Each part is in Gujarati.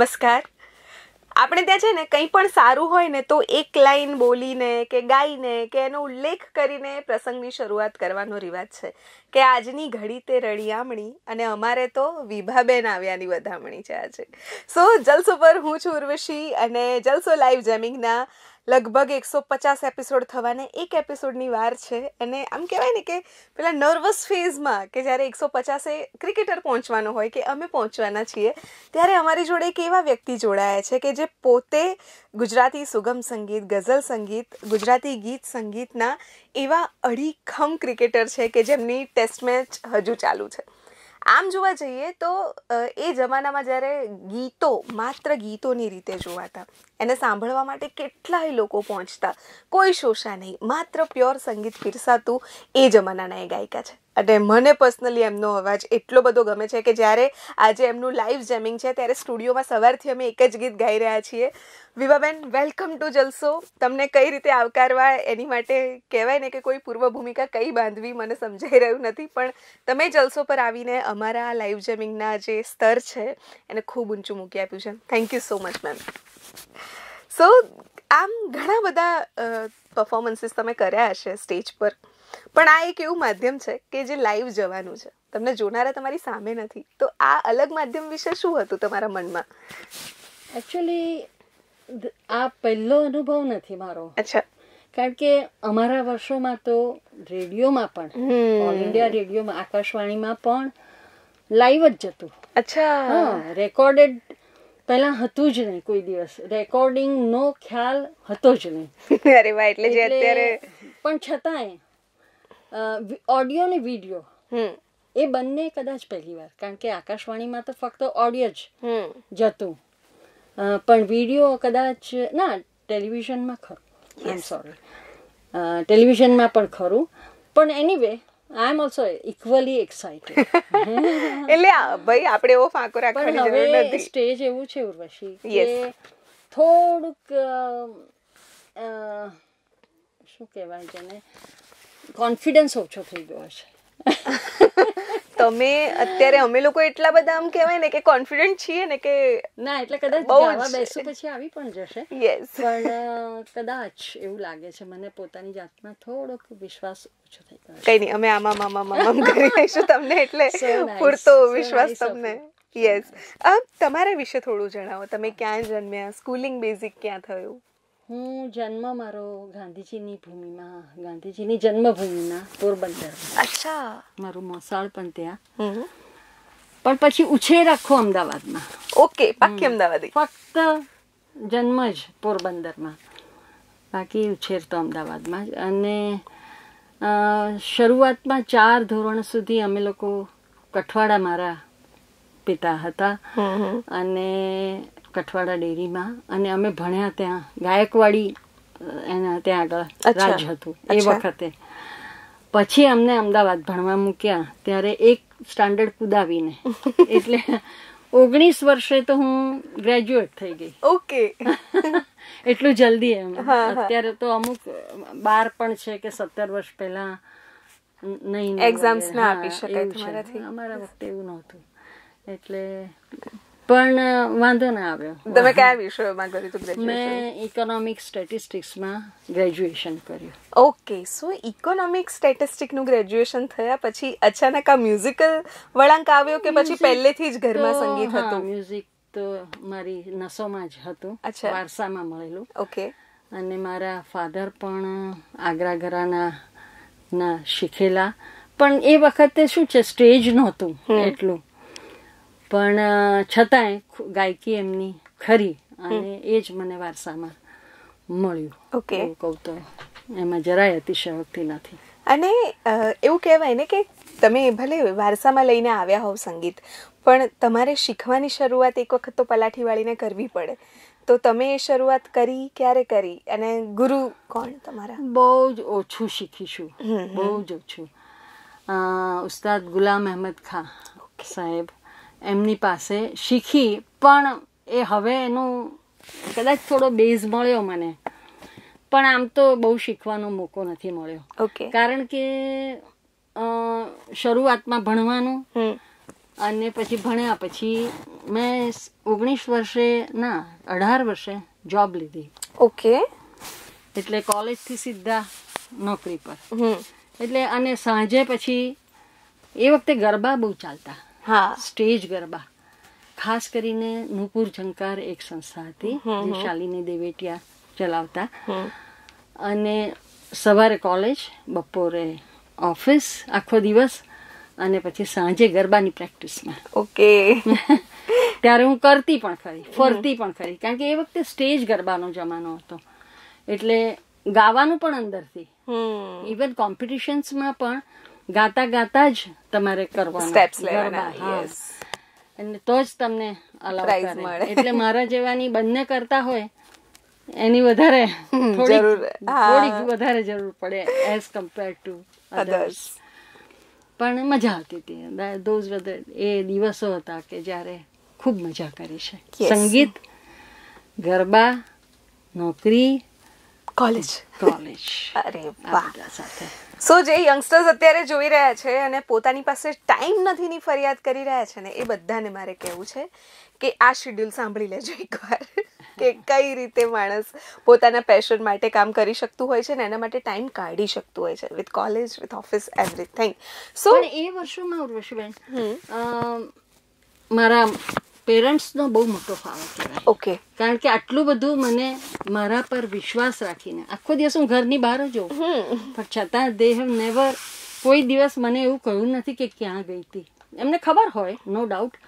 નમસ્કાર આપણે ત્યાં છે ને કંઈ પણ સારું હોય ને તો એક લાઈન બોલીને કે ગાઈને કે એનો ઉલ્લેખ કરીને પ્રસંગની શરૂઆત કરવાનો રિવાજ છે કે આજની ઘડી તે રળિયામણી અને અમારે તો વિભાબેન આવ્યાની વધામણી છે આજે સો જલસો પર હું છું ઉર્વશી અને જલસો લાઈવ જેમિંગના લગભગ એકસો પચાસ એપિસોડ થવાને એક એપિસોડની વાર છે અને આમ કહેવાય ને કે પેલા નર્વસ ફેઝમાં કે જ્યારે એકસો પચાસે ક્રિકેટર પહોંચવાનો હોય કે અમે પહોંચવાના છીએ ત્યારે અમારી જોડે એક એવા વ્યક્તિ જોડાયા છે કે જે પોતે ગુજરાતી સુગમ સંગીત ગઝલ સંગીત ગુજરાતી ગીત સંગીતના એવા અડીખમ ક્રિકેટર છે કે જેમની ટેસ્ટ મેચ હજુ ચાલુ છે આમ જોવા જઈએ તો એ જમાનામાં જ્યારે ગીતો માત્ર ગીતોની રીતે જોવાતા એને સાંભળવા માટે કેટલાય લોકો પહોંચતા કોઈ શોષા નહીં માત્ર પ્યોર સંગીત પીરસાતું એ જમાનાના એ ગાયિકા છે અને મને પર્સનલી એમનો અવાજ એટલો બધો ગમે છે કે જ્યારે આજે એમનું લાઈવ જેમિંગ છે ત્યારે સ્ટુડિયોમાં સવારથી અમે એક જ ગીત ગાઈ રહ્યા છીએ વિવાબેન વેલકમ ટુ જલસો તમને કઈ રીતે આવકારવા એની માટે કહેવાય ને કે કોઈ પૂર્વ ભૂમિકા કઈ બાંધવી મને સમજાઈ રહ્યું નથી પણ તમે જલસો પર આવીને અમારા લાઈવ જેમિંગના જે સ્તર છે એને ખૂબ ઊંચું મૂકી આપ્યું છે thank you so much ma'am so આમ ઘણા બધા પર્ફોમન્સીસ તમે કર્યા હશે સ્ટેજ પર પણ આ એક એવું માધ્યમ છે કે જે લાઈવ જવાનું છે તમને જોનારા તમારી સામે નથી તો આ અલગ માધ્યમ વિશે શું હતું તમારા મનમાં એકચ્યુઅલી આ પહેલો અનુભવ નથી મારો અચ્છા કારણ કે અમારા વર્ષોમાં તો રેડિયોમાં પણ ઓલ ઇન્ડિયા રેડિયોમાં આકાશવાણીમાં પણ લાઈવ જ જતું અચ્છા રેકોર્ડેડ પહેલા હતું જ નહીં કોઈ દિવસ રેકોર્ડિંગ નો ખ્યાલ હતો જ નહીં અરે વાહ એટલે જે અત્યારે પણ છતાંય ઓડિયો ને વિડીયો એ બંને કદાચ પહેલી વાર કારણ કે આકાશવાણીમાં તો ફક્ત ઓડિયો જ જતું પણ વિડીયો કદાચ ના ટેલિવિઝનમાં ખરું આઈ એમ સોરી ટેલિવિઝનમાં પણ ખરું પણ anyway I am also equally excited એટલે ભાઈ આપણે એવો ફાંકો રાખવાની જરૂર નથી સ્ટેજ એવું છે ઉર્વશી કે થોડુંક શું કહેવાય જેને કોન્ફિડન્સ ઓછો થઈ ગયો છે તમે અત્યારે અમે લોકો એટલા બધા આમ કહેવાય ને કે કોન્ફિડન્ટ છીએ ને કે ના એટલે કદાચ ગાવા બેસું પછી આવી પણ જશે યસ પણ કદાચ એવું લાગે છે મને પોતાની જાતમાં થોડોક વિશ્વાસ ઓછો થઈ ગયો કઈ નહીં અમે આમાં મામા મામા કરી લઈશું તમને એટલે પૂરતો વિશ્વાસ તમને યસ આમ તમારા વિશે થોડું જણાવો તમે ક્યાં જન્મ્યા સ્કૂલિંગ બેઝિક ક્યાં થયું હું જન્મ મારો ગાંધીજીની ભૂમિમાં ગાંધીજીની જન્મભૂમિમાં પોરબંદર અચ્છા મારું મસાળ પણ ત્યાં પણ પછી ઉછેર આખો અમદાવાદમાં ઓકે પાકી અમદાવાદ ફક્ત જન્મ જ પોરબંદરમાં બાકી ઉછેર તો અમદાવાદમાં જ અને શરૂઆતમાં ચાર ધોરણ સુધી અમે લોકો કઠવાડા મારા પિતા હતા અને કઠવાડા ડેરીમાં અને અમે ભણ્યા ત્યાં ગાયકવાડી એના ત્યાં આગળ રાજ હતું એ વખતે પછી અમને અમદાવાદ ભણવા મૂક્યા ત્યારે એક સ્ટાન્ડર્ડ કુદાવીને એટલે ઓગણીસ વર્ષે તો હું ગ્રેજ્યુએટ થઈ ગઈ ઓકે એટલું જલ્દી એમ અત્યારે તો અમુક બાર પણ છે કે સત્તર વર્ષ પહેલા નહીં એક્ઝામ્સ ના આપી શકાય અમારા વખતે એવું નહોતું એટલે પણ વાંધો ના આવ્યો તમે કયા વિષયોમાં કર્યું તું મેં ઇકોનોમિક સ્ટેટિસ્ટિક્સમાં ગ્રેજ્યુએશન કર્યું ઓકે સો ઇકોનોમિક સ્ટેટિસ્ટિકનું ગ્રેજ્યુએશન થયા પછી અચાનક આ મ્યુઝિકલ વળાંક આવ્યો કે પછી પહેલેથી જ ઘરમાં સંગીત હતું મ્યુઝિક તો મારી નસોમાં જ હતું વારસામાં મળેલું ઓકે અને મારા ફાધર પણ આગ્રા ઘરાના ના શીખેલા પણ એ વખતે શું છે સ્ટેજ નહોતું એટલું પણ છતાંય ગાયકી એમની ખરી અને એ જ મને વારસામાં મળ્યું ઓકે કહું તો એમાં જરાય અતિશયોક્તિ નથી અને એવું કહેવાય ને કે તમે ભલે વારસામાં લઈને આવ્યા હોવ સંગીત પણ તમારે શીખવાની શરૂઆત એક વખત તો પલાઠીવાળીને કરવી પડે તો તમે એ શરૂઆત કરી ક્યારે કરી અને ગુરુ કોણ તમારા બહુ જ ઓછું શીખીશું બહુ જ ઓછું ઉસ્તાદ ગુલામ અહેમદ ખા સાહેબ એમની પાસે શીખી પણ એ હવે એનું કદાચ થોડો બેઝ મળ્યો મને પણ આમ તો બહુ શીખવાનો મોકો નથી મળ્યો ઓકે કારણ કે શરૂઆતમાં ભણવાનું અને પછી ભણ્યા પછી મેં ઓગણીસ વર્ષે ના અઢાર વર્ષે જોબ લીધી ઓકે એટલે કોલેજથી સીધા નોકરી પર એટલે અને સાંજે પછી એ વખતે ગરબા બહુ ચાલતા હા સ્ટેજ ગરબા ખાસ કરીને નુપુર ઝંકાર એક સંસ્થા હતી જે શાલિની દેવેટિયા ચલાવતા અને સવારે કોલેજ બપોરે ઓફિસ આખો દિવસ અને પછી સાંજે ગરબાની પ્રેક્ટિસમાં ઓકે ત્યારે હું કરતી પણ ખરી ફરતી પણ ખરી કારણ કે એ વખતે સ્ટેજ ગરબાનો જમાનો હતો એટલે ગાવાનું પણ અંદરથી ઇવન કોમ્પિટિશન્સમાં પણ ગાતા ગાતા જ તમારે કરવાનું તો જ તમને મળે એટલે મારા જેવાની બંને કરતા હોય એની વધારે થોડીક વધારે જરૂર પડે એઝ કમ્પેર ટુ અધર્સ પણ મજા આવતી હતી ધોઝ એ દિવસો હતા કે જ્યારે ખૂબ મજા કરી છે સંગીત ગરબા નોકરી કોલેજ કોલેજ અરે સાથે સો જે યંગસ્ટર્સ અત્યારે જોઈ રહ્યા છે અને પોતાની પાસે ટાઈમ નથીની ફરિયાદ કરી રહ્યા છે ને એ બધાને મારે કહેવું છે કે આ શેડ્યુલ સાંભળી લેજો એકવાર કે કઈ રીતે માણસ પોતાના પેશન માટે કામ કરી શકતું હોય છે ને એના માટે ટાઈમ કાઢી શકતું હોય છે with college with office everything so એ વર્ષોમાં ઉર્વશીબેન મારા પેરેન્ટ્સનો બહુ મોટો ફાળો કહેવાય ઓકે કારણ કે આટલું બધું મને મારા પર વિશ્વાસ રાખીને આખો દિવસ હું ઘરની બહાર જ હોઉં પણ છતાં દે હેવ નેવર કોઈ દિવસ મને એવું કહ્યું નથી કે ક્યાં ગઈ હતી એમને ખબર હોય નો ડાઉટ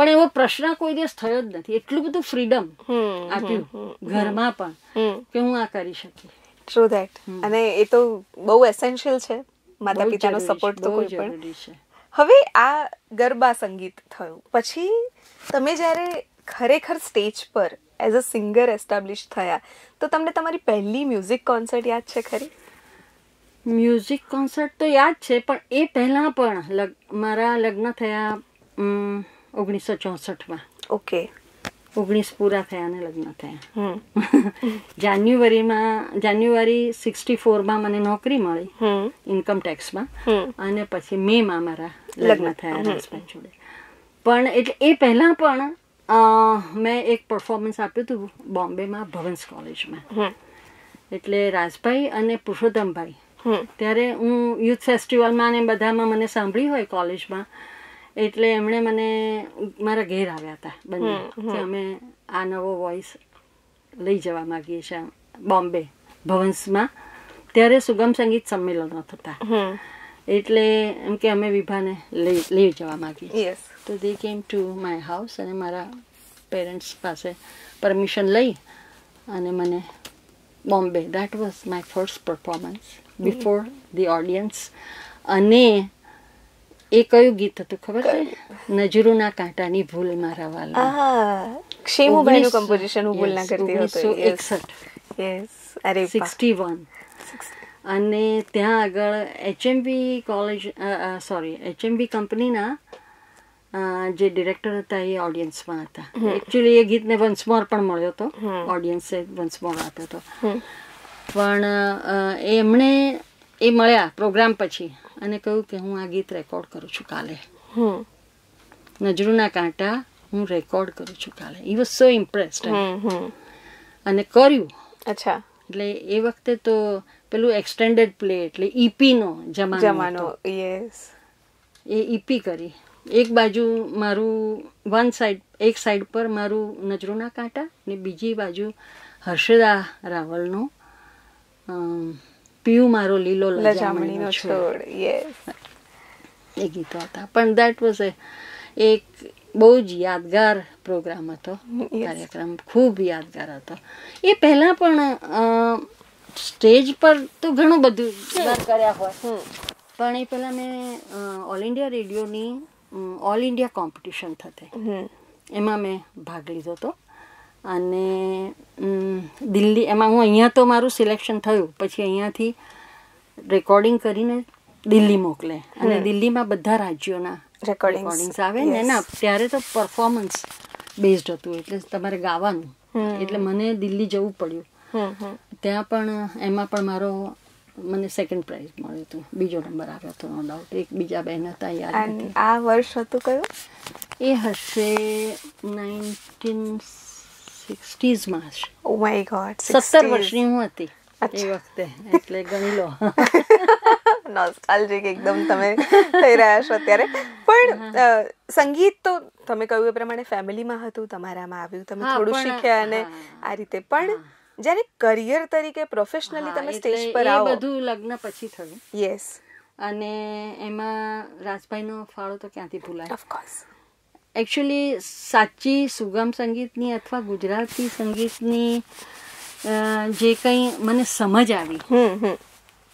પણ એવો પ્રશ્ન કોઈ દિવસ થયો જ નથી એટલું બધું ફ્રીડમ આપ્યું ઘરમાં પણ કે હું આ કરી શકી ટ્રુ ધેટ અને એ તો બહુ એસેન્શિયલ છે માતા પિતાનો સપોર્ટ તો કોઈ પણ હવે આ ગરબા સંગીત થયું પછી તમે જ્યારે ખરેખર સ્ટેજ પર એઝ અ સિંગર એસ્ટાબ્લિશ થયા તો તમને તમારી પહેલી મ્યુઝિક કોન્સર્ટ યાદ છે ખરી મ્યુઝિક કોન્સર્ટ તો યાદ છે પણ એ પહેલાં પણ મારા લગ્ન થયા ઓગણીસો ચોસઠમાં ઓકે ઓગણીસ પૂરા થયા અને લગ્ન થયા જાન્યુઆરીમાં જાન્યુઆરી સિક્સટી ફોરમાં મને નોકરી મળી ઇન્કમ ટેક્સમાં અને પછી મેમાં મારા લગ્ન થયા હસબન્ડ જોડે પણ એટલે એ પહેલા પણ મેં એક પરફોર્મન્સ આપ્યું હતું બોમ્બેમાં ભવન્સ કોલેજમાં એટલે રાજભાઈ અને પુરુષોત્તમભાઈ ત્યારે હું યુથ ફેસ્ટિવલમાં ને બધામાં મને સાંભળી હોય કોલેજમાં એટલે એમણે મને મારા ઘેર આવ્યા હતા બંને કે અમે આ નવો વોઇસ લઈ જવા માગીએ છીએ બોમ્બે ભવન્સમાં ત્યારે સુગમ સંગીત સંમેલનો થતા એટલે એમ કે અમે વિભાને લઈ લઈ જવા માગીએ તો દે કેમ ટુ માય હાઉસ અને મારા પેરેન્ટ્સ પાસે પરમિશન લઈ અને મને Bombay that was my first performance before the audience અને એ કયું ગીત હતું ખબર છે નજરોના કાંટાની ભૂલ મારા વાલા ક્ષેમુભાઈનું કમ્પોઝિશન હું ભૂલ ના કરતી હતો 61 યસ અરે 61 અને ત્યાં આગળ એચએમબી કોલેજ સોરી એચએમબી કંપનીના જે ડિરેક્ટર હતા એ ઓડિયન્સમાં હતા એકચ્યુઅલી એ ગીતને વંશમોર પણ મળ્યો હતો ઓડિયન્સે વંશમોર આપ્યો હતો પણ એમણે એ મળ્યા પ્રોગ્રામ પછી અને કહ્યું કે હું આ ગીત રેકોર્ડ કરું છું કાલે નજરૂના કાંટા હું રેકોર્ડ કરું છું કાલે ઈ વોઝ સો ઇમ્પ્રેસ્ડ અને કર્યું અચ્છા એટલે એ વખતે તો પેલું એક્સટેન્ડેડ પ્લે એટલે ઈપીનો e જમાનો યસ એ ઈપી e કરી એક બાજુ મારું વન સાઈડ એક સાઈડ પર મારું નજરોના કાંટા ને બીજી બાજુ હર્ષદા રાવલનો પીયું મારો લીલો લજામણીનો છોડ યસ એ ગીતો હતા પણ દેટ વોઝ એક બહુ જ યાદગાર પ્રોગ્રામ હતો કાર્યક્રમ ખૂબ યાદગાર હતો એ પહેલાં પણ સ્ટેજ પર તો ઘણું બધું કર્યા હોય પણ એ પહેલાં મેં ઓલ ઇન્ડિયા રેડિયોની ઓલ ઇન્ડિયા કોમ્પિટિશન થતી એમાં મેં ભાગ લીધો હતો અને દિલ્હી એમાં હું અહીંયા તો મારું સિલેક્શન થયું પછી અહીંયાથી રેકોર્ડિંગ કરીને દિલ્હી મોકલે અને દિલ્હીમાં બધા રાજ્યોના રેકોર્ડિંગ્સ આવે ને ના ત્યારે તો પરફોર્મન્સ બેઝડ હતું એટલે તમારે ગાવાનું એટલે મને દિલ્હી જવું પડ્યું ત્યાં પણ એમાં પણ મારો મને સેકન્ડ પ્રાઇઝ મળ્યું હતું બીજો નંબર આવ્યો હતો નો ડાઉટ એક બીજા બહેન હતા યાદ આ વર્ષ હતું કયું એ હશે નાઇન્ટીન સત્તર વર્ષની હું હતી એ વખતે એટલે ગણી લો નોસ્ટાલ્જિક એકદમ તમે થઈ રહ્યા છો અત્યારે પણ સંગીત તો તમે કહ્યું એ પ્રમાણે ફેમિલીમાં હતું તમારામાં આવ્યું તમે થોડું શીખ્યા અને આ રીતે પણ જ્યારે કરિયર તરીકે પ્રોફેશનલી તમે સ્ટેજ પર આવો બધું લગ્ન પછી થયું યસ અને એમાં રાજભાઈનો ફાળો તો ક્યાંથી ભૂલાય ઓફકોર્સ એકચ્યુઅલી સાચી સુગમ સંગીતની અથવા ગુજરાતી સંગીતની જે કંઈ મને સમજ આવી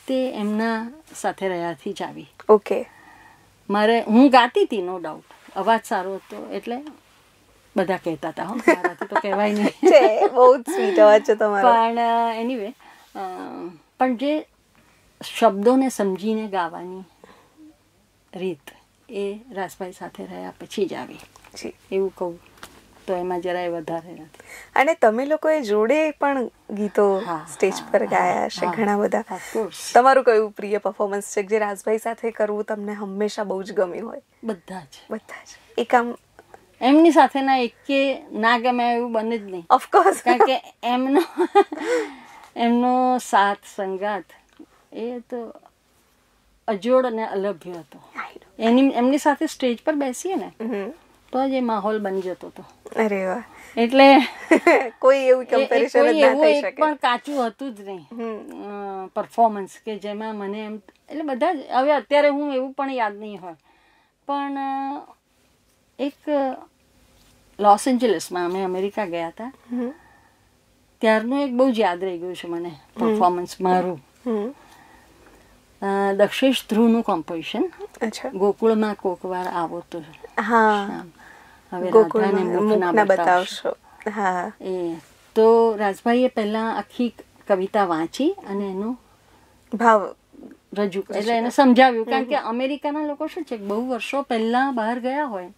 તે એમના સાથે રહ્યાથી જ આવી ઓકે મારે હું ગાતી હતી નો ડાઉટ અવાજ સારો હતો એટલે બધા કહેતા હતા મારાથી તો કહેવાય નહીં બહુ સ્વીટ અવાજ છે તમારો પણ એનીવે પણ જે શબ્દોને સમજીને ગાવાની રીત એ રાસભાઈ સાથે રહ્યા પછી જ આવી પછી એવું કહું તો એમાં જરાય વધારે નથી અને તમે લોકોએ જોડે પણ ગીતો સ્ટેજ પર ગાયા છે ઘણા બધા તમારું કયું પ્રિય પરફોર્મન્સ છે જે રાજભાઈ સાથે કરવું તમને હંમેશા બહુ જ ગમ્યું હોય બધા જ બધા જ એક આમ એમની સાથેના એકે ના ગમે એવું બને જ નહીં ઓફકોર્સ કારણ કે એમનો એમનો સાથ સંગાત એ તો અજોડ અને અલભ્ય હતો એની એમની સાથે સ્ટેજ પર બેસીએ ને તો જ એ માહોલ બની જતો હતો અરે વાહ એટલે કોઈ એવું કમ્પેરિઝન જ ના થઈ શકે પણ કાચું હતું જ નહીં પરફોર્મન્સ કે જેમાં મને એમ એટલે બધા જ હવે અત્યારે હું એવું પણ યાદ નહીં હોય પણ એક લોસ એન્જલસમાં અમે અમેરિકા ગયા હતા ત્યારનું એક બહુ જ યાદ રહી ગયું છે મને પરફોર્મન્સ મારું દક્ષેશ ધ્રુવનું કોમ્પોઝિશન ગોકુળમાં કોકવાર આવો તો હા હવે મુખના બતાવશો હા એ તો રાજભાઈએ પહેલાં આખી કવિતા વાંચી અને એનો ભાવ રજૂ એટલે એને સમજાવ્યું કારણ કે અમેરિકાના લોકો શું છે બહુ વર્ષો પહેલા બહાર ગયા હોય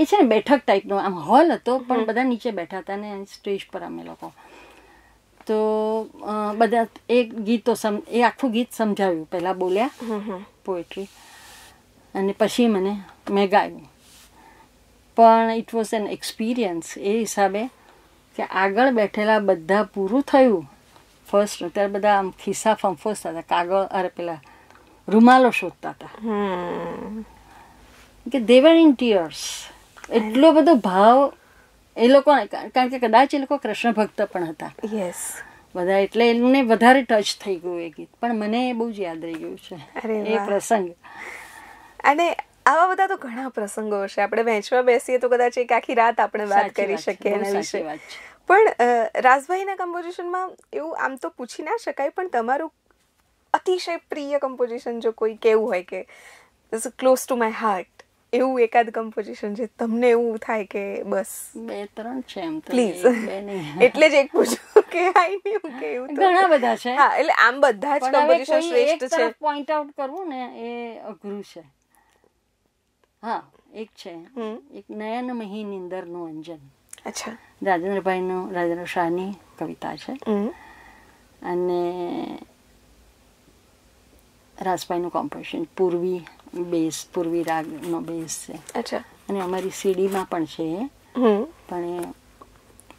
એ છે ને બેઠક ટાઈપનો આમ હોલ હતો પણ બધા નીચે બેઠા હતા ને સ્ટેજ પર અમે લોકો તો બધા એક ગીતો સમ એ આખું ગીત સમજાવ્યું પહેલાં બોલ્યા પોએટ્રી અને પછી મને મેં ગાયું પણ ઇટ વોઝ એન એક્સપિરિયન્સ એ હિસાબે કે આગળ બેઠેલા બધા પૂરું થયું ફર્સ્ટ ત્યારે બધા આમ ખિસ્સા ફંફોસતા હતા કાગળ અરે પેલા રૂમાલો શોધતા હતા કે દેવર ઇન ટીયર્સ એટલો બધો ભાવ એ લોકો કારણ કે કદાચ એ લોકો કૃષ્ણ ભક્ત પણ હતા યસ બધા એટલે એમને વધારે ટચ થઈ ગયું એ ગીત પણ મને બહુ જ યાદ રહી ગયું છે એ પ્રસંગ અને આવા બધા તો ઘણા પ્રસંગો હશે આપણે વહેંચવા બેસીએ તો કદાચ એક આખી રાત આપણે વાત કરી શકીએ એના વિશે પણ રાજભાઈના કમ્પોઝિશનમાં એવું આમ તો પૂછી ના શકાય પણ તમારું અતિશય પ્રિય કમ્પોઝિશન જો કોઈ કેવું હોય કે ક્લોઝ ટુ માય હાર્ટ એવું એકાદ કમ્પોઝિશન છે તમને એવું થાય કે બસ બે ત્રણ છે એમ પ્લીઝ એટલે જ એક પૂછું કે આઈ ન્યુ કે એવું ઘણા બધા છે હા એટલે આમ બધા જ કમ્પોઝિશન શ્રેષ્ઠ છે પોઈન્ટ આઉટ કરવું ને એ અઘરું છે હા એક છે એક નયન મહી નિંદરનું અંજન અચ્છા રાજેન્દ્રભાઈનું રાજેન્દ્ર શાહની કવિતા છે અને રાસભાઈનું કોમ્પોઝિશન પૂર્વી બેસ પૂર્વી રાગનો બેસ છે અચ્છા અને અમારી સીડીમાં પણ છે પણ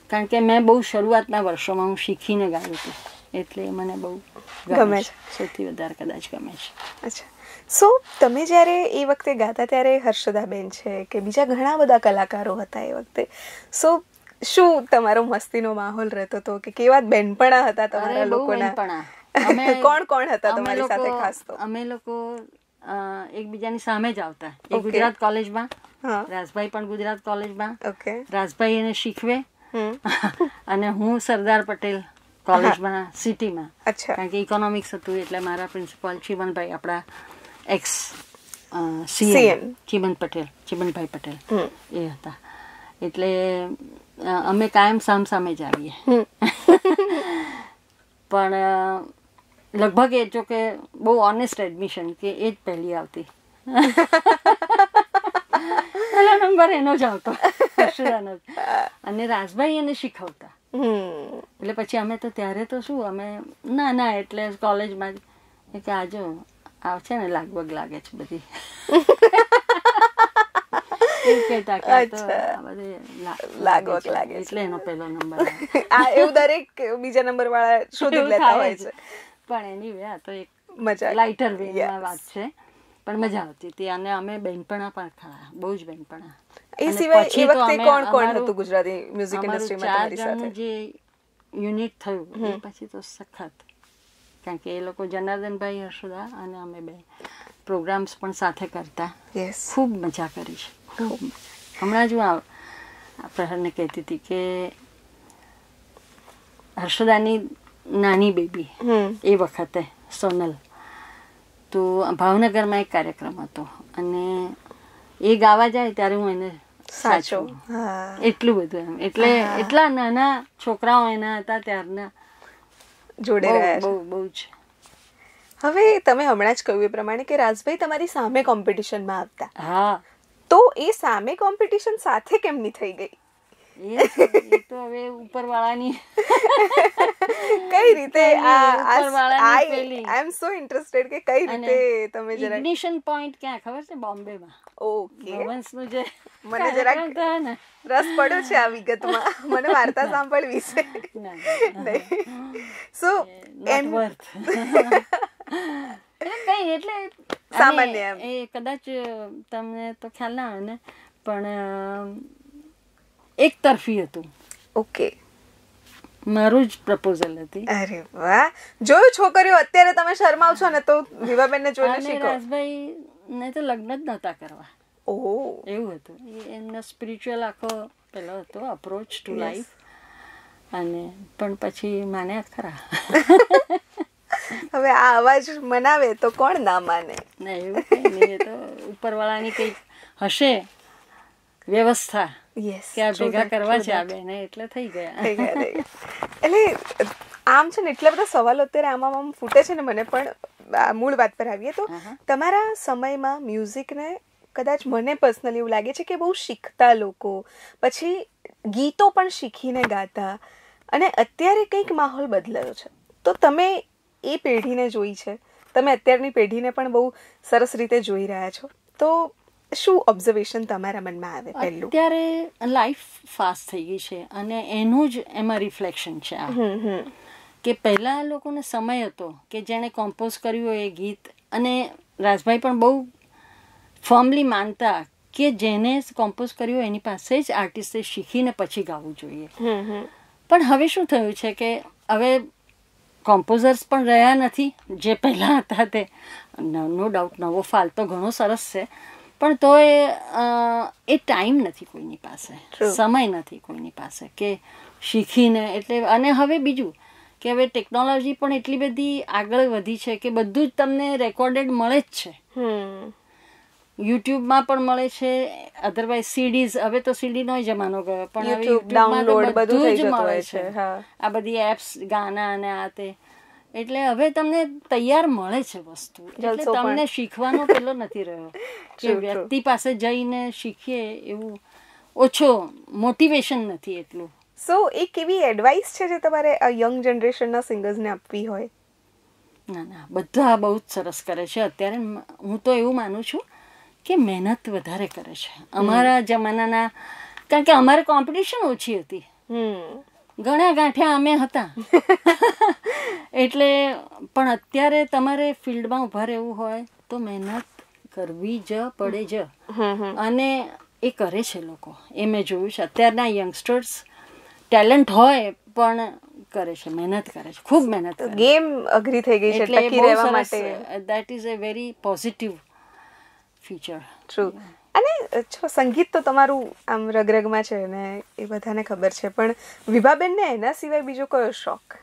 કારણ કે મેં બહુ શરૂઆતના વર્ષોમાં હું શીખીને ગાયું હતું એટલે મને બહુ ગમે છે સૌથી વધારે કદાચ ગમે છે અચ્છા સો તમે જ્યારે એ વખતે ગાતા ત્યારે હર્ષદાબેન છે કે બીજા ઘણા બધા કલાકારો હતા એ વખતે સો શું તમારો મસ્તીનો માહોલ રહેતો હતો કે કેવા બેનપણા હતા તમારા લોકોના કોણ કોણ હતા તમારી સાથે ખાસ તો અમે લોકો એકબીજાની સામે જ આવતા એ ગુજરાત કોલેજમાં રાજભાઈ પણ ગુજરાત કોલેજમાં ઓકે રાજભાઈ એને શીખવે અને હું સરદાર પટેલ કોલેજમાં સિટીમાં કારણ કે ઇકોનોમિક્સ હતું એટલે મારા પ્રિન્સિપાલ શિવનભાઈ આપણા એક્સ સીએમ ચિમન પટેલ ચિમનભાઈ પટેલ એ હતા એટલે અમે કાયમ સામસામે જ આવીએ પણ લગભગ એ જો કે બહુ ઓનેસ્ટ એડમિશન કે એ જ પહેલી આવતી પહેલો નંબર એનો જ આવતો અક્ષરાનો અને રાજભાઈ એને શીખવતા એટલે પછી અમે તો ત્યારે તો શું અમે ના ના એટલે કોલેજમાં કે આજો આવ ને લાગવગ લાગે છે બધી વાત છે પણ મજા આવતી હતી અને અમે બેનપણા પણ ખરા બહુ જ બેનપણા એ સિવાય કોણ કોણ હતું ગુજરાતી મ્યુઝિક ઇન્ડસ્ટ્રીમાં તમારી થયું પછી તો સખત કારણ કે એ લોકો જનાર્દનભાઈ હર્ષદા અને અમે બે પ્રોગ્રામ્સ પણ સાથે કરતા ખૂબ મજા કરી છે હમણાં જ હું પ્રહરને કહેતી હતી કે હર્ષદાની નાની બેબી એ વખતે સોનલ તો ભાવનગરમાં એક કાર્યક્રમ હતો અને એ ગાવા જાય ત્યારે હું એને સાચો એટલું બધું એમ એટલે એટલા નાના છોકરાઓ એના હતા ત્યારના જોડે બહુ જ હવે તમે હમણાં જ કહ્યું એ પ્રમાણે કે રાજભાઈ તમારી સામે કોમ્પિટિશનમાં આવતા હા તો એ સામે કોમ્પિટિશન સાથે કેમની થઈ ગઈ તો હવે ઉપરવાળાની કઈ રીતે આ આઈ એમ સો ઇન્ટરેસ્ટેડ કે કઈ રીતે તમે જરા ઇગ્નિશન પોઈન્ટ ક્યાં ખબર છે બોમ્બેમાં ઓકે વંશનું જે મને જરા રસ પડ્યો છે આ વિગતમાં મને વાર્તા સાંભળવી છે સો એમ કઈ એટલે સામાન્ય એ કદાચ તમને તો ખ્યાલ ના આવે ને પણ એક તરફી હતું ઓકે મારું જ પ્રપોઝલ હતી અરે વાહ જોયું છોકરીઓ અત્યારે તમે શરમાવ છો ને તો વિવાબેનને જોઈને શીખો રાજભાઈ ને તો લગ્ન જ નહોતા કરવા ઓહો oh. એવું હતું એ એમનો સ્પિરિચ્યુઅલ આખો પેલો હતો અપ્રોચ ટુ લાઈફ અને પણ પછી માન્યા ખરા હવે આ અવાજ મનાવે તો કોણ ના માને ના એવું કંઈ નહીં એ તો ઉપરવાળાની કંઈક હશે વ્યવસ્થા યસ કે આ ભેગા કરવા છે આ બેને એટલે થઈ ગયા એટલે આમ છે ને એટલા બધા સવાલો અત્યારે આમ આમ ફૂટે છે ને મને પણ મૂળ વાત પર આવીએ તો તમારા સમયમાં મ્યુઝિકને કદાચ મને પર્સનલી એવું લાગે છે કે બહુ શીખતા લોકો પછી ગીતો પણ શીખીને ગાતા અને અત્યારે કંઈક માહોલ બદલાયો છે તો તમે એ પેઢીને જોઈ છે તમે અત્યારની પેઢીને પણ બહુ સરસ રીતે જોઈ રહ્યા છો તો શું ઓબ્ઝર્વેશન તમારા મનમાં આવે પહેલું અત્યારે લાઈફ ફાસ્ટ થઈ ગઈ છે અને એનું જ એમાં રિફ્લેક્શન છે કે પહેલાં લોકોને સમય હતો કે જેણે કોમ્પોઝ કર્યું હોય એ ગીત અને રાજભાઈ પણ બહુ ફર્મલી માનતા કે જેને કોમ્પોઝ કર્યું એની પાસે જ આર્ટિસ્ટે શીખીને પછી ગાવું જોઈએ પણ હવે શું થયું છે કે હવે કોમ્પોઝર્સ પણ રહ્યા નથી જે પહેલાં હતા તે નો ડાઉટ નવો ફાલ તો ઘણો સરસ છે પણ તો એ એ ટાઈમ નથી કોઈની પાસે સમય નથી કોઈની પાસે કે શીખીને એટલે અને હવે બીજું કે હવે ટેકનોલોજી પણ એટલી બધી આગળ વધી છે કે બધું જ તમને રેકોર્ડેડ મળે જ છે યુટ્યુબમાં પણ મળે છે અધરવાઇઝ સીડીઝ હવે તો સીડીનો જમાનો ગયો પણ ડાઉનલોડ બધું જ મળે છે આ બધી એપ્સ ગાના અને આ તે એટલે હવે તમને તૈયાર મળે છે વસ્તુ એટલે તમને શીખવાનો પેલો નથી રહ્યો કે વ્યક્તિ પાસે જઈને શીખીએ એવું ઓછો મોટિવેશન નથી એટલું સો એ કેવી એડવાઇસ છે જે તમારે યંગ જનરેશનના સિંગર્સને આપવી હોય ના ના બધા બહુ જ સરસ કરે છે અત્યારે હું તો એવું માનું છું કે મહેનત વધારે કરે છે અમારા જમાનાના કારણ કે અમારે કોમ્પિટિશન ઓછી હતી ઘણા ગાંઠ્યા અમે હતા એટલે પણ અત્યારે તમારે ફિલ્ડમાં ઉભા રહેવું હોય તો મહેનત કરવી જ પડે જ અને એ કરે છે લોકો એ મેં જોયું છે અત્યારના યંગસ્ટર્સ ટેલેન્ટ હોય પણ કરે છે મહેનત કરે છે ખૂબ મહેનત ગેમ અઘરી થઈ ગઈ છે ટકી રહેવા માટે that is a very positive future true અને જો સંગીત તો તમારું આમ રગરગમાં છે ને એ બધાને ખબર છે પણ વિભાબેનને એના સિવાય બીજો કયો શોખ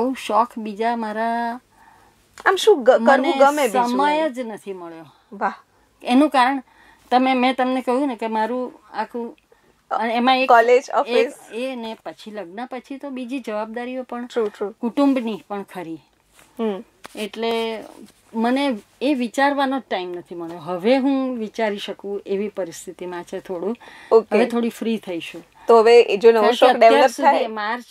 બહુ શોખ બીજા મારા આમ શું કરવું ગમે સમય જ નથી મળ્યો વાહ એનું કારણ તમે મેં તમને કહ્યું ને કે મારું આખું એમાં એક કોલેજ ઓફિસ એ ને પછી લગ્ન પછી તો બીજી જવાબદારીઓ પણ કુટુંબની પણ ખરી એટલે મને એ વિચારવાનો ટાઈમ નથી મળ્યો હવે હું વિચારી શકું એવી પરિસ્થિતિમાં છે થોડું હવે થોડી ફ્રી થઈશું તો હવે જો નવો શોખ ડેવલપ થાય માર્ચ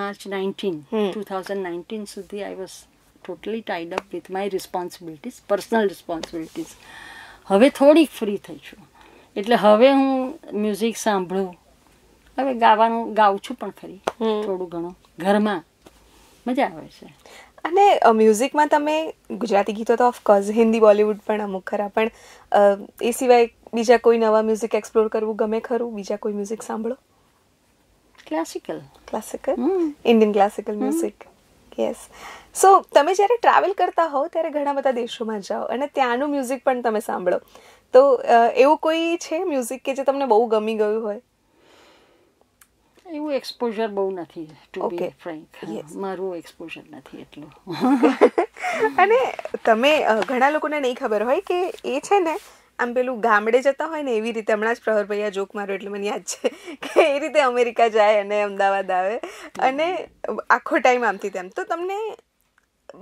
માર્ચ નાઇન્ટીન ટુ સુધી I was totally tied up with my responsibilities personal responsibilities હવે થોડીક ફ્રી થઈ છું એટલે હવે હું મ્યુઝિક સાંભળું હવે ગાવાનું ગાઉં છું પણ ખરી થોડું ઘણું ઘરમાં મજા આવે છે અને મ્યુઝિકમાં તમે ગુજરાતી ગીતો તો ઓફકોર્સ હિન્દી બોલિવૂડ પણ અમુક ખરા પણ એ સિવાય બીજા કોઈ નવા મ્યુઝિક એક્સપ્લોર કરવું ગમે ખરું બીજા કોઈ મ્યુઝિક સાંભળો classical classical Indian classical music yes so તમે જ્યારે ટ્રાવેલ કરતા હો ત્યારે ઘણા બધા દેશોમાં જાઓ અને ત્યાંનું મ્યુઝિક પણ તમે સાંભળો તો એવું કોઈ છે મ્યુઝિક કે જે તમને બહુ ગમી ગયું હોય એવું એક્સપોઝર બહુ નથી ટુ બી ફ્રેન્ક મારું એક્સપોઝર નથી એટલું અને તમે ઘણા લોકોને નહીં ખબર હોય કે એ છે ને આમ પેલું ગામડે જતા હોય ને એવી રીતે હમણાં જ પ્રહરભાઈ જોક મારો એટલે મને યાદ છે કે એ રીતે અમેરિકા જાય અને અમદાવાદ આવે અને આખો ટાઈમ આમથી તેમ તો તમને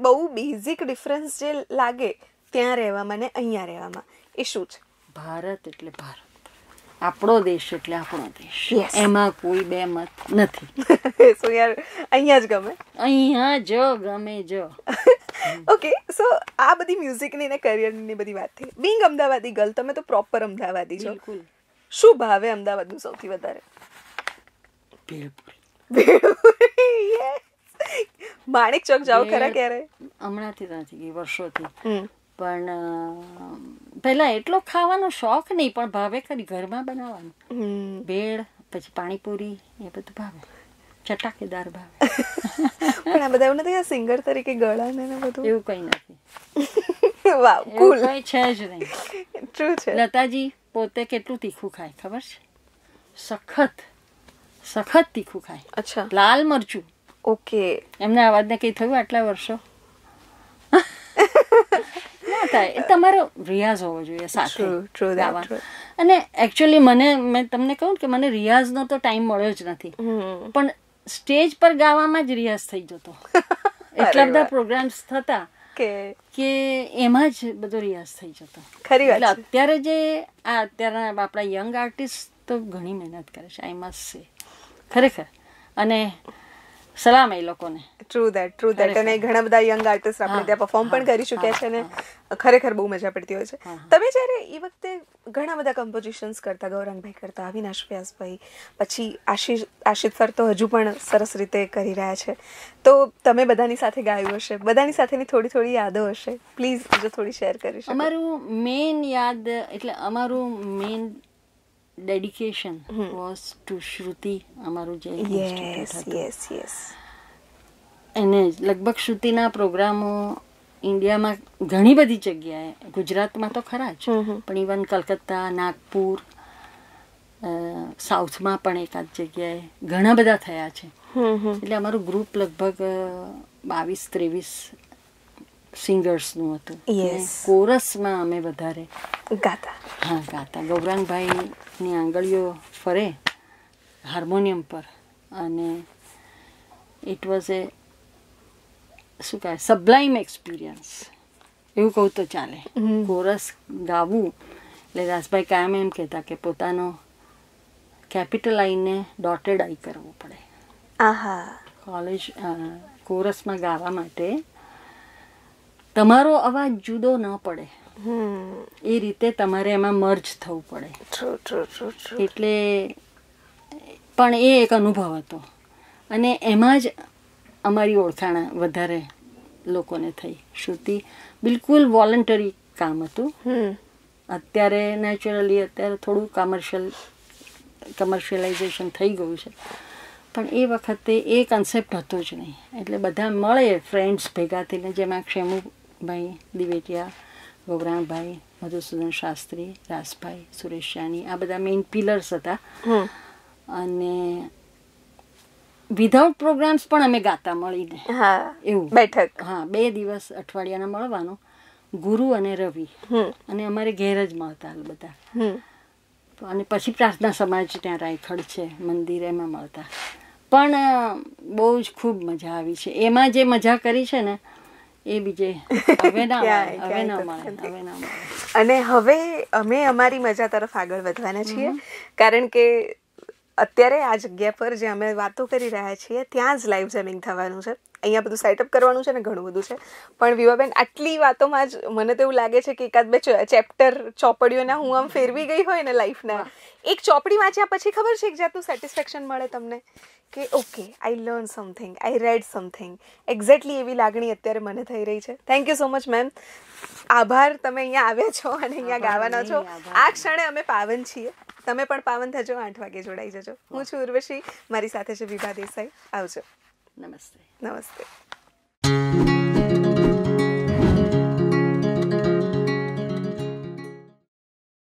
બહુ બેઝિક ડિફરન્સ જે લાગે ત્યાં રહેવામાં ને અહીંયા રહેવામાં એ શું છે ભારત એટલે ભારત આપણો દેશ એટલે આપણો દેશ એમાં કોઈ બે મત નથી સો યાર અહીંયા જ ગમે અહીંયા જ ગમે જો ઓકે સો આ બધી મ્યુઝિકની ને કરિયરની બધી વાત થઈ બિંગ અમદાવાદી ગર્લ તમે તો પ્રોપર અમદાવાદી છો બિલકુલ શું ભાવે અમદાવાદનું સૌથી વધારે ભેળપુરી માણેક ચોક જાવ ખરા ક્યારે હમણાંથી નથી ગઈ વર્ષોથી પણ પહેલાં એટલો ખાવાનો શોખ નહીં પણ ભાવે ખરી ઘરમાં બનાવવાનું ભેળ પછી પાણીપુરી એ બધું ભાવે ચટાકેદાર ભાવે પણ આ બધા એવું નથી સિંગર તરીકે ગળાને ને બધું એવું કંઈ નથી વાવ કુલ કંઈ છે જ નહીં ટ્રુ છે લતાજી પોતે કેટલું તીખું ખાય ખબર છે સખત સખત તીખું ખાય અચ્છા લાલ મરચું ઓકે એમના અવાજને કંઈ થયું આટલા વર્ષો શકાય એ તમારો રિયાઝ હોવો જોઈએ સાથે અને એકચ્યુઅલી મને મેં તમને કહ્યું કે મને રિયાઝનો તો ટાઈમ મળ્યો જ નથી પણ સ્ટેજ પર ગાવામાં જ રિયાઝ થઈ જતો એટલા બધા પ્રોગ્રામ્સ થતા કે એમાં જ બધો રિયાઝ થઈ જતો ખરી એટલે અત્યારે જે આ અત્યારના આપણા યંગ આર્ટિસ્ટ તો ઘણી મહેનત કરે છે આઈ મસ્ટ સે ખરેખર અને સલામ એ લોકોને ટ્રુ ધેટ ટ્રુ ધેટ અને ઘણા બધા યંગ આર્ટિસ્ટ આપણે ત્યાં પરફોર્મ પણ કરી ચૂક્યા છે ને ખરેખર બહુ મજા પડતી હોય છે તમે જ્યારે એ વખતે ઘણા બધા કમ્પોઝિશન્સ કરતા ગૌરંગભાઈ કરતા અવિનાશ વ્યાસભાઈ પછી આશિષ આશિષ સર તો હજુ પણ સરસ રીતે કરી રહ્યા છે તો તમે બધાની સાથે ગાયું હશે બધાની સાથેની થોડી થોડી યાદો હશે પ્લીઝ જો થોડી શેર કરીશ શકો અમારું મેઇન યાદ એટલે અમારું main dedication was to Shruti અમારું જે યસ યસ યસ એને લગભગ શ્રુતિના પ્રોગ્રામો ઇન્ડિયામાં ઘણી બધી જગ્યાએ ગુજરાતમાં તો ખરા જ પણ ઇવન કલકત્તા નાગપુર સાઉથમાં પણ એકાદ જગ્યાએ ઘણા બધા થયા છે એટલે અમારું ગ્રુપ લગભગ બાવીસ ત્રેવીસ સિંગર્સનું હતું કોરસમાં અમે વધારે ગાતા હા ગાતા ગૌરાંગભાઈ ની આંગળીઓ ફરે હાર્મોનિયમ પર અને ઇટ વોઝ એ શું કહેવાય સબ્લાઇમ એક્સપિરિયન્સ એવું કહું તો ચાલે કોરસ ગાવું એટલે દાસભાઈ કાયમ એમ કહેતા કે પોતાનો કેપિટલ આઈને ડોટેડ આઈ કરવો પડે આહા કોલેજ કોરસમાં ગાવા માટે તમારો અવાજ જુદો ન પડે એ રીતે તમારે એમાં મર્જ થવું પડે એટલે પણ એ એક અનુભવ હતો અને એમાં જ અમારી ઓળખાણ વધારે લોકોને થઈ શ્રુતિ બિલકુલ વોલન્ટરી કામ હતું અત્યારે નેચરલી અત્યારે થોડું કમર્શિયલ કમર્શિયલાઇઝેશન થઈ ગયું છે પણ એ વખતે એ કન્સેપ્ટ હતો જ નહીં એટલે બધા મળે ફ્રેન્ડ્સ ભેગા થઈને જેમાં ક્ષેમુભાઈ દિવેટિયા ગૌરાણભાઈ મધુસૂદન શાસ્ત્રી રાસભાઈ સુરેશાની આ બધા મેઇન પિલર્સ હતા અને વિધાઉટ પ્રોગ્રામ્સ પણ અમે ગાતા મળીને એવું બેઠક હા બે દિવસ અઠવાડિયાના મળવાનું ગુરુ અને રવિ અને અમારે ઘેર જ મળતા બધા અને પછી પ્રાર્થના સમાજ ત્યાં રાયખડ છે મંદિર એમાં મળતા પણ બહુ જ ખૂબ મજા આવી છે એમાં જે મજા કરી છે ને એ બીજે હવે ના હવે અને હવે અમે અમારી મજા તરફ આગળ વધવાના છીએ કારણ કે અત્યારે આ જગ્યા પર જે અમે વાતો કરી રહ્યા છીએ ત્યાં જ લાઈવ જેમિંગ થવાનું છે અહીંયા બધું સેટઅપ કરવાનું છે ને ઘણું બધું છે પણ વિવાબેન આટલી વાતોમાં જ મને તો એવું લાગે છે કે એકાદ બે ચેપ્ટર ચોપડીઓના હું આમ ફેરવી ગઈ હોય ને લાઈફના એક ચોપડી વાંચ્યા પછી ખબર છે એક જાતનું સેટિસ્ફેક્શન મળે તમને કે okay I learn something I read something exactly એવી લાગણી અત્યારે મને થઈ રહી છે thank you so much ma'am આભાર તમે અહીંયા આવ્યા છો અને અહીંયા ગાવાના છો આ ક્ષણે અમે પાવન છીએ તમે પણ પાવન થજો આઠ વાગે જોડાઈ જજો હું છું ઉર્વશી મારી સાથે છે વિભા દેસાઈ આવજો નમસ્તે નમસ્તે